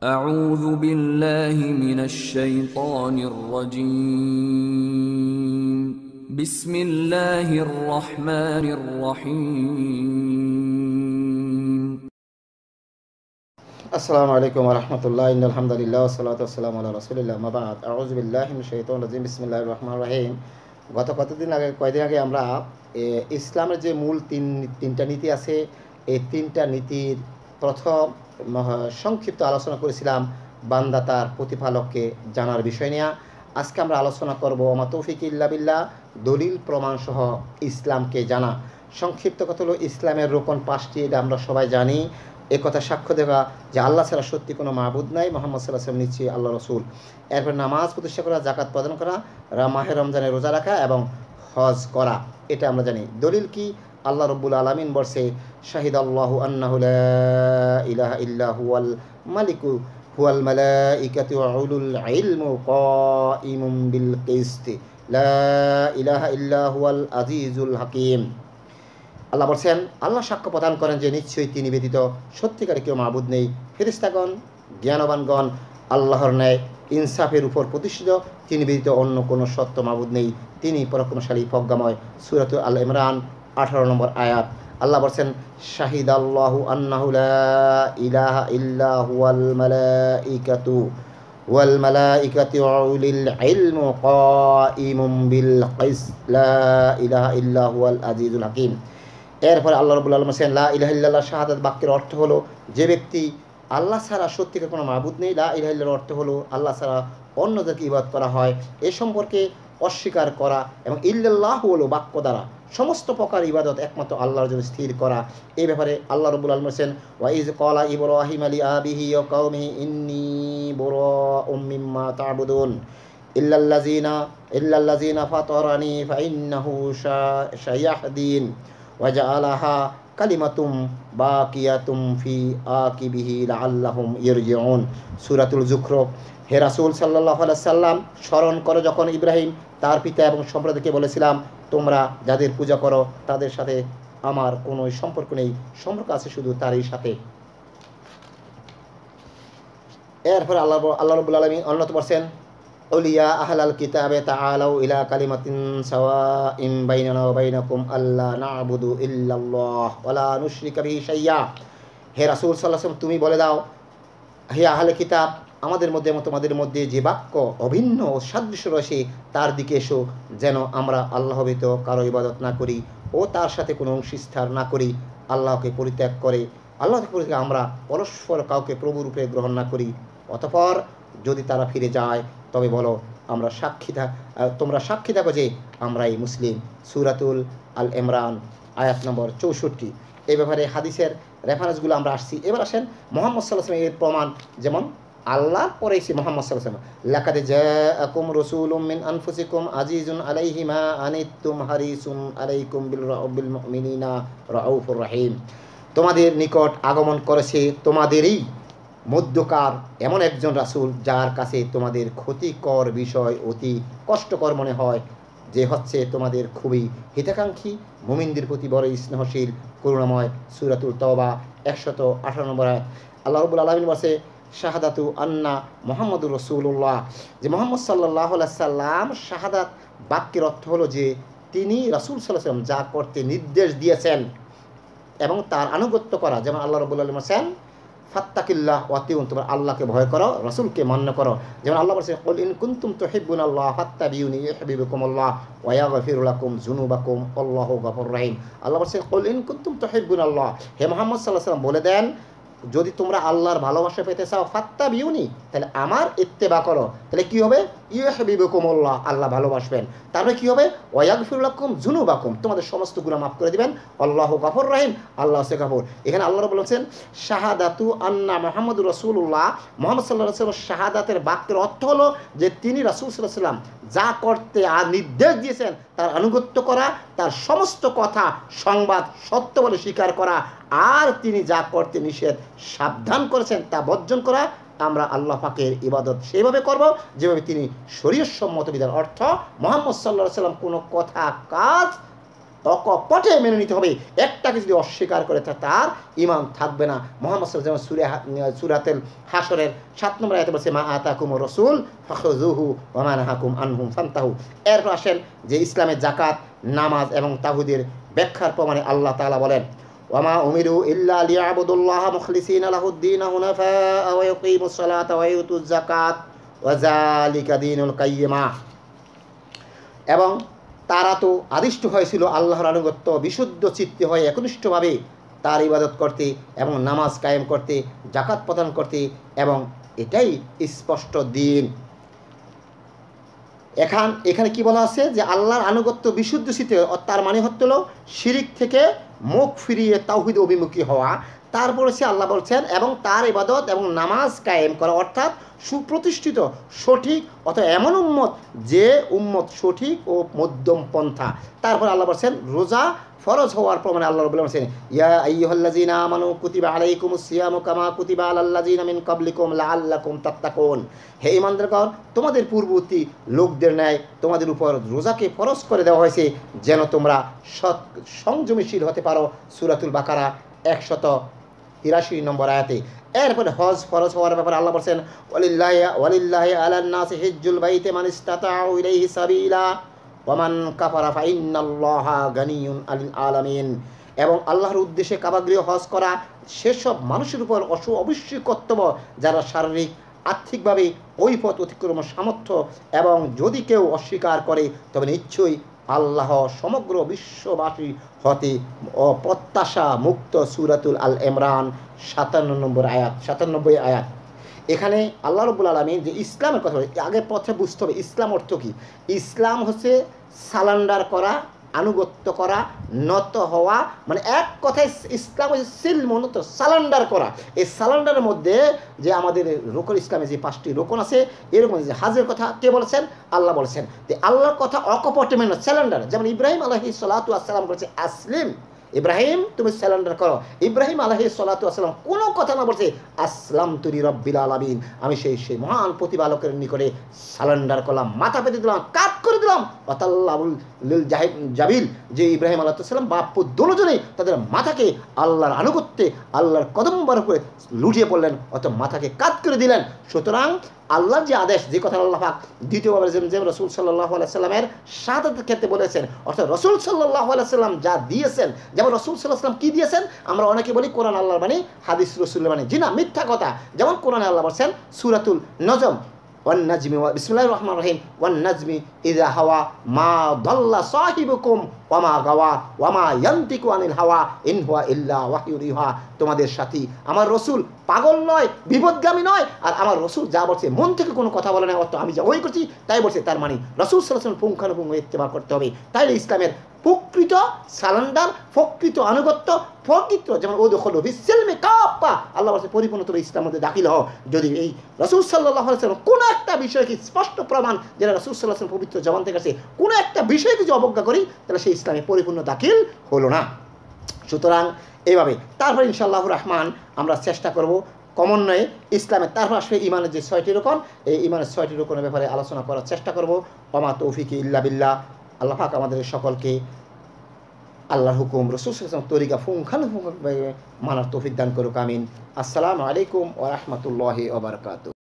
أعوذ بالله من الشيطان الرجيم بسم الله الرحمن الرحيم السلام عليكم ورحمة الله إن الحمد لله والصلاة والسلام على رسول الله ما بعد أعوذ بالله من الشيطان الرجيم بسم الله الرحمن الرحيم গত কতদিন আগে কয়েকদিন আগে আমরা ইসলামের যে মূল তিন তিনটা নীতি আছে এই তিনটা নীতির প্রথম সংক্ষিপ্ত আলোচনা করেছিলাম বান্দা তার প্রতিপালককে জানার বিষয় নিয়ে আজকে আমরা আলোচনা করব আমা তৌফিক ইল্লাবিল্লা দলিল প্রমাণসহ ইসলামকে জানা সংক্ষিপ্ত কথা হলো ইসলামের রোপণ পাঁচটি এটা আমরা সবাই জানি কথা সাক্ষ্য দেওয়া যে আল্লাহ ছাড়া সত্যি কোনো মাহবুদ নাই মোহাম্মদ সাল্লাহ সাল্লাম নিচ্ছি আল্লাহ রসুল এরপর নামাজ প্রতিষ্ঠা করা জাকাত প্রদান করা মাহের রমজানে রোজা রাখা এবং হজ করা এটা আমরা জানি দলিল কি আল্লাহ রব্বুল আলমিন বর্ষে শাহিদ আল্লাহ ইলাহ ইল্লাহ হুয়াল মালিকু হুয়াল মালাইকাতু আউলুল ইলমু কাইমুম বিল কিসতি লা ইলাহা ইল্লা হুয়াল আজিজুল হাকিম আল্লাহ বলছেন আল্লাহ সাক্ষ্য প্রদান করেন যে নিশ্চয়ই তিনি ব্যতীত সত্যিকারে কেউ মাবুদ নেই ফেরিস্তাগণ জ্ঞানবানগণ আল্লাহর ন্যায় ইনসাফের উপর প্রতিষ্ঠিত তিনি ব্যতীত অন্য কোনো সত্য মাবুদ নেই তিনি পরাক্রমশালী প্রজ্ঞাময় সুরাত আল ইমরান আঠারো নম্বর আয়াত আল্লাহ বলছেন শাহিদ আল্লাহু আন্নাহুলা ইলাহা ইল্লাহুয়াল মালাইকাতু ওয়াল মালাইকাতি উলিল ইলমু কাইমুম বিল কিস লা ইলাহা ইল্লাহুয়াল আজিজুল হাকিম এরপরে আল্লাহ রবুল আলম হোসেন লা ইলাহ ইল্লাহ শাহাদ বাক্যের অর্থ হলো যে ব্যক্তি আল্লাহ ছাড়া সত্যিকার কোনো মাবুদ নেই লা ইলাহিল্লার অর্থ হলো আল্লাহ ছাড়া অন্যদেরকে ইবাদ করা হয় এ সম্পর্কে অস্বীকার করা এবং ইল্লাল্লাহ হলো বাক্য দ্বারা সমস্ত প্রকার ইবাদত একমাত্র আল্লাহর জন্য স্থির করা এই ব্যাপারে আল্লাহ রবুল আলম হোসেন ওয়াইজ কলা ইব্রাহিম আলী আবিহি ও কৌমি ইন্নি বড় উম্মিম্মা তাবুদুন ইল্লাল্লাজিনা ইল্লাল্লাজিনা ফাতরানি ফাইন্নাহু শায়াহদিন ওয়াজআলাহা কালিমাতুম কিয়াতুম ফি আকিবিহি লাআল্লাহুম ইরজিউন সূরাতুল যুখরফ হে রাসূল সাল্লাল্লাহু আলাইহি সাল্লাম স্মরণ করো যখন ইব্রাহিম তার পিতা এবং সম্প্রদায়কে বলেছিলাম তোমরা যাদের পূজা করো তাদের সাথে আমার কোনো সম্পর্ক নেই সম্পর্ক আছে শুধু তারই সাথে এরপর আল্লাহ আল্লাহ রবুল আলমী অন্যত বলছেন অলিয়া আহলাল কিতাবে তাআলাউ ইলা কালিমাতিন সাওয়াইন বাইনানা ওয়া বাইনাকুম আল্লা না'বুদু ইল্লাল্লাহ ওয়া লা বিহি শাইয়্যা হে রাসুল সাল্লাল্লাহু তুমি বলে দাও হে আহলে কিতাব আমাদের মধ্যে এবং তোমাদের মধ্যে যে বাক্য অভিন্ন ও সাদৃশ্য রয়েছে তার দিকে এসো যেন আমরা আল্লাহ ব্যতীত কারো ইবাদত না করি ও তার সাথে কোনো অংশীস্থার না করি আল্লাহকে পরিত্যাগ করে আল্লাহকে পরিত্যাগ আমরা পরস্পর কাউকে প্রভুরূপে গ্রহণ না করি অতপর যদি তারা ফিরে যায় তবে বলো আমরা সাক্ষী থাক তোমরা সাক্ষী থাকো যে আমরা এই মুসলিম সুরাতুল আল ইমরান আয়াত নম্বর চৌষট্টি এই ব্যাপারে হাদিসের রেফারেন্সগুলো আমরা আসছি এবার আসেন মোহাম্মদ সাল্লাহ এর প্রমাণ যেমন আল্লাহর পরে সে মোহাম্মদ সাল্লাম লাকাদে জাআকুম রাসূলুম মিন আনফুসিকুম আজিজুন আলাইহি আনিতুম হারিসুন আলাইকুম বিল রাবিল মুমিনিনা রাউফুর রহিম তোমাদের নিকট আগমন করেছে তোমাদেরই মধ্যকার এমন একজন রাসূল যার কাছে তোমাদের ক্ষতিকর বিষয় অতি কষ্টকর মনে হয় যে হচ্ছে তোমাদের খুবই হিতাকাঙ্ক্ষী মুমিনদের প্রতি বড়ই স্নেহশীল করুণাময় সুরাতুল তওবা একশত আঠারো নম্বর আল্লাহ রবুল আলমিন বসে শাহাদাতু আন্না মোহাম্মদ রসুল্লাহ যে মোহাম্মদ সাল্লাহ সাল্লাম শাহাদাত বাক্যের অর্থ হলো যে তিনি রসুল সাল্লাহ সাল্লাম যা করতে নির্দেশ দিয়েছেন এবং তার আনুগত্য করা যেমন আল্লাহ আলম হোসেন ফাত্তাকিল্লাহ ওয়াতিউন তোমার আল্লাহকে ভয় করো রসুলকে মান্য করো যেমন আল্লাহ বলছে কল ইন কুন্তুম তো হিব্বুন আল্লাহ ফাত্তা বিউনি হাবিবুকুম আল্লাহ ওয়া গফিরুলাকুম জুনুবাকুম আল্লাহ গফর রাহিম আল্লাহ বলছে কল ইন কুন্তুম তো হিব্বুন আল্লাহ হে মোহাম্মদ সাল্লাহ সাল্লাম বলে দেন যদি তোমরা আল্লাহর ভালোবাসা পেতে চাও ফাত্তা বিউনি তাহলে আমার ইত্তেবা করো তাহলে কী হবে ইউহবিবকুমল্লাহ আল্লাহ ভালোবাসবেন তারপরে কী হবে ওয়াকফিরুল্লাকুম জুনু বাকুম তোমাদের সমস্ত গুণা মাফ করে দিবেন আল্লাহ কাফর রাহিম আল্লাহ সে গাফর এখানে আল্লাহ বলেছেন শাহাদাতু আন্না মোহাম্মদ রসুল্লাহ মোহাম্মদ সাল্লাহ সাল্লাম শাহাদাতের বাক্যের অর্থ হলো যে তিনি রাসুল সাল্লাহ সাল্লাম যা করতে আর নির্দেশ দিয়েছেন তার আনুগত্য করা তার সমস্ত কথা সংবাদ সত্য বলে স্বীকার করা আর তিনি যা করতে নিষেধ সাবধান করেছেন তা বর্জন করা আমরা আল্লাহ পাকের ইবাদত সেইভাবে করব যেভাবে তিনি শরীর সম্মত বিধান অর্থ মোহাম্মদ সাল্লাহ সাল্লাম কোনো কথা কাজ অকপটে মেনে নিতে হবে একটাকে যদি অস্বীকার করে তার ইমান থাকবে না মোহাম্মদ সাল যেমন সুরে সুরাতেল হাসরের সাত নম্বর আয়তে বলছে মা আতা কুম রসুল ফখরুহু ওমান হাকুম আনহুম ফান্তাহু এরপর আসেন যে ইসলামের জাকাত নামাজ এবং তাহুদের ব্যাখ্যার প্রমাণে আল্লাহ তালা বলেন ওমা উমিরু ইল্লা লিয়াবুদুল্লাহ মুখলিসিন আলাহুদ্দিন হুনাফা ওয়া ইয়াকিমুস সালাতা ওয়া ওয়া যালিকা দীনুল কাইয়্যিমা এবং তারা তো আদিষ্ট হয়েছিল আল্লাহর আনুগত্য বিশুদ্ধ চিত্তে হয়ে একনিষ্ঠভাবে তার ইবাদত করতে এবং নামাজ কায়েম করতে জাকাত প্রদান করতে এবং এটাই স্পষ্ট দিন এখান এখানে কি বলা আছে যে আল্লাহর আনুগত্য বিশুদ্ধ চিত্তে তার মানে হচ্ছিল শিরিক থেকে মুখ ফিরিয়ে তাওহিদ অভিমুখী হওয়া তারপরে সে আল্লাহ বলছেন এবং তার ইবাদত এবং নামাজ কায়েম করা অর্থাৎ সুপ্রতিষ্ঠিত সঠিক অথবা এমন উম্মত যে উম্মত সঠিক ও মধ্যম পন্থা তারপর আল্লাহ বলছেন রোজা ফরজ হওয়ার প্রমাণে আল্লাহ বলছেন ইয়া আইহল্লাজিনা আমানু কুতিবা আলাইকুম সিয়াম কামা কুতিবা আলাল্লাজিনা মিন কাবলিকুম লাআল্লাকুম তাত্তাকুন হে ইমানদারগণ তোমাদের পূর্ববর্তী লোকদের ন্যায় তোমাদের উপর রোজাকে ফরজ করে দেওয়া হয়েছে যেন তোমরা সৎ সংযমশীল হতে পারো সুরাতুল বাকারা একশত তিরাশি নম্বর আয়াতে এরপরে হজ ফরজ হওয়ার ব্যাপারে আল্লাহ বলছেন ওয়ালিল্লাহ ওয়ালিল্লাহ আলান্নাস হিজ্জুল বাইতে মানিস তাতাউ ইলাইহি সাবিলা ওমান কাফারা ফাইন্নাল্লাহা গানিউন আলিল আলামিন এবং আল্লাহর উদ্দেশ্যে কাবাগৃহ হজ করা সেসব মানুষের উপর অসু অবশ্যই কর্তব্য যারা শারীরিক আর্থিকভাবে ওই পথ অতিক্রম সামর্থ্য এবং যদি কেউ অস্বীকার করে তবে নিশ্চয়ই আল্লাহ সমগ্র বিশ্ববাসী হতে অপ্রত্যাশা মুক্ত সুরাতুল আল ইমরান সাতান্ন নম্বর আয়াত সাতানব্বই আয়াত এখানে আল্লাহ রবুল আলমী যে ইসলামের কথা আগে পথে বুঝতে হবে ইসলাম অর্থ কি ইসলাম হচ্ছে সালান্ডার করা আনুগত্য করা নত হওয়া মানে এক কথায় ইসলাম সিল মনত সালান্ডার করা এই সালান্ডারের মধ্যে যে আমাদের রোকন ইসলামে যে পাঁচটি রোকন আছে এরকম যে হাজের কথা কে বলেছেন আল্লাহ বলেছেন তো আল্লাহর কথা অকপটে মেন স্যালেন্ডার যেমন ইব্রাহিম আলহি সালাতু আসসালাম বলেছে আসলিম ইব্রাহিম তুমি স্যালেন্ডার করো ইব্রাহিম আলহি সালাতাম কোনো কথা না বলছে আসলাম তুরি রব্বিল আলমিন আমি সেই সেই মহান প্রতিপালকের নিকটে স্যালেন্ডার করলাম মাথা পেতে দিলাম কাত করে দিলাম অতাল্লাবুল লিল জাহিদ জাবিল যে ইব্রাহিম সাল্লাম বাপু দুজনেই তাদের মাথাকে আল্লাহর আনুগত্যে আল্লাহর কদম্বর করে লুটিয়ে পড়লেন অত মাথাকে কাত করে দিলেন সুতরাং আল্লাহর যে আদেশ যে কথা আল্লাহ পাক দ্বিতীয়ভাবে জেমজেম রসুল সাল্লাহ আলাইস্লামের সাথে ক্ষেত্রে বলেছেন অর্থাৎ রসুল সাল্লাহ আলাইসাল্লাম যা দিয়েছেন যেমন রসুল সাল্লাম কী দিয়েছেন আমরা অনেকে বলি কোরআন আল্লাহর বাণী হাদিস রসুল্লাহ বাণী জি না মিথ্যা কথা যেমন কোরআন আল্লাহ বলছেন সুরাতুল নজম তোমাদের সাথী আমার রসুল পাগল নয় বিপদগামী নয় আর আমার রসুল যা বলছে মন থেকে কোনো কথা বলে না অর্থ আমি যা ওই করছি তাই বলছে তার মানে রসুল সাল্লাহ পুঙ্খানুপুঙ্খ ইত্তেবা করতে হবে তাইলে ইসলামের প্রকৃত সালান্ডার প্রকৃত আনুগত্য প্রকৃত যেমন ও দখল হিসেলমে কাপা আল্লাহ বলছে পরিপূর্ণ তোর ইসলাম মধ্যে দাখিল হও যদি এই রসুল সাল্লাহ আসলাম কোনো একটা বিষয়কে স্পষ্ট প্রমাণ যেটা রসুল সাল্লাহ আসলাম পবিত্র জবান থেকে আসে কোনো একটা বিষয় যদি অবজ্ঞা করি তাহলে সেই ইসলামে পরিপূর্ণ দাখিল হলো না সুতরাং এইভাবে তারপর ইনশাল্লাহ রহমান আমরা চেষ্টা করব সমন্বয়ে ইসলামের তারপর আসবে ইমানের যে ছয়টি রোকন এই ইমানের ছয়টি রোকনের ব্যাপারে আলোচনা করার চেষ্টা করবো অমা তৌফিকি ইল্লা বিল্লাহ আল্লাহ আমাদের সকলকে আল্লাহ হুকুম রসুল তরিকা ফুঙ্খান মানার তৌফিক দান করুক আমিন আসসালামু আলাইকুম রহমতুল্লাহ ওবরকাত